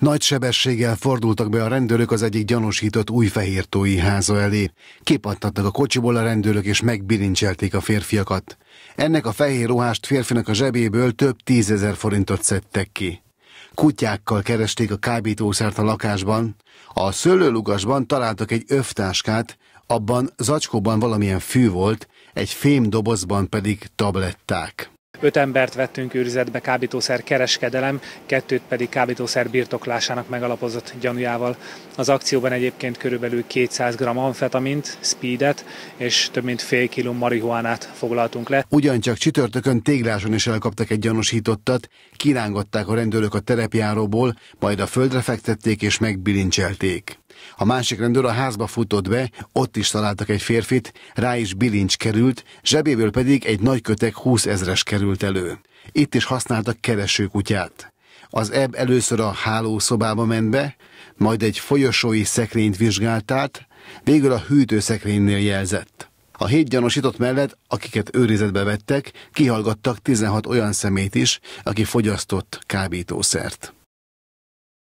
Nagy sebességgel fordultak be a rendőrök az egyik gyanúsított újfehértói háza elé. Kipattattak a kocsiból a rendőrök és megbirincselték a férfiakat. Ennek a fehér ruhást férfinak a zsebéből több tízezer forintot szedtek ki. Kutyákkal keresték a kábítószert a lakásban. A szőlőlugasban találtak egy öftáskát, abban zacskóban valamilyen fű volt, egy fém dobozban pedig tabletták. Öt embert vettünk őrizetbe kábítószer kereskedelem, kettőt pedig kábítószer birtoklásának megalapozott gyanújával. Az akcióban egyébként körülbelül 200 g amfetamint, speedet és több mint fél kiló marihuánát foglaltunk le. Ugyancsak csütörtökön tégláson is elkaptak egy gyanúsítottat, kirángották a rendőrök a terepjáróból, majd a földre fektették és megbilincselték. A másik rendőr a házba futott be, ott is találtak egy férfit, rá is bilincs került, zsebéből pedig egy nagy kötek 20 ezres került elő. Itt is használtak keresőkutyát. Az ebb először a hálószobába ment be, majd egy folyosói szekrényt vizsgált át, végül a hűtőszekrénynél jelzett. A hét gyanúsított mellett, akiket őrizetbe vettek, kihallgattak 16 olyan szemét is, aki fogyasztott kábítószert.